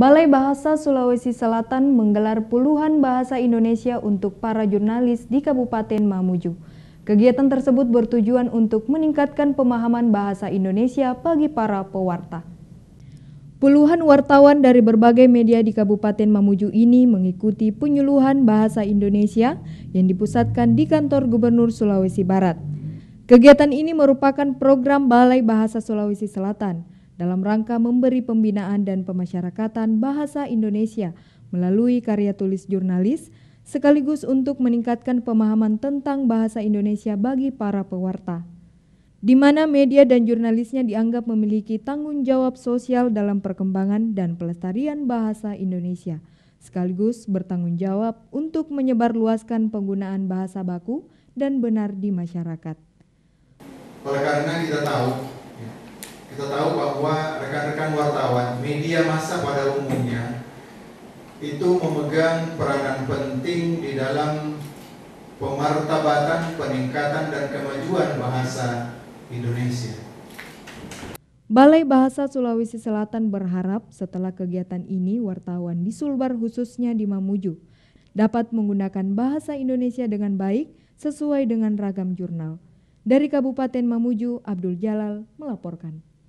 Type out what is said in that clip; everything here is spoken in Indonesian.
Balai Bahasa Sulawesi Selatan menggelar puluhan bahasa Indonesia untuk para jurnalis di Kabupaten Mamuju. Kegiatan tersebut bertujuan untuk meningkatkan pemahaman bahasa Indonesia bagi para pewarta. Puluhan wartawan dari berbagai media di Kabupaten Mamuju ini mengikuti penyuluhan bahasa Indonesia yang dipusatkan di kantor Gubernur Sulawesi Barat. Kegiatan ini merupakan program Balai Bahasa Sulawesi Selatan dalam rangka memberi pembinaan dan pemasyarakatan bahasa Indonesia melalui karya tulis jurnalis, sekaligus untuk meningkatkan pemahaman tentang bahasa Indonesia bagi para pewarta. Di mana media dan jurnalisnya dianggap memiliki tanggung jawab sosial dalam perkembangan dan pelestarian bahasa Indonesia, sekaligus bertanggung jawab untuk menyebarluaskan penggunaan bahasa baku dan benar di masyarakat. Oleh karena kita tahu kita tahu bahwa rekan-rekan wartawan, media massa pada umumnya itu memegang peranan penting di dalam pemartabatan, peningkatan dan kemajuan bahasa Indonesia. Balai Bahasa Sulawesi Selatan berharap setelah kegiatan ini wartawan di Sulbar khususnya di Mamuju dapat menggunakan bahasa Indonesia dengan baik sesuai dengan ragam jurnal. Dari Kabupaten Mamuju, Abdul Jalal melaporkan.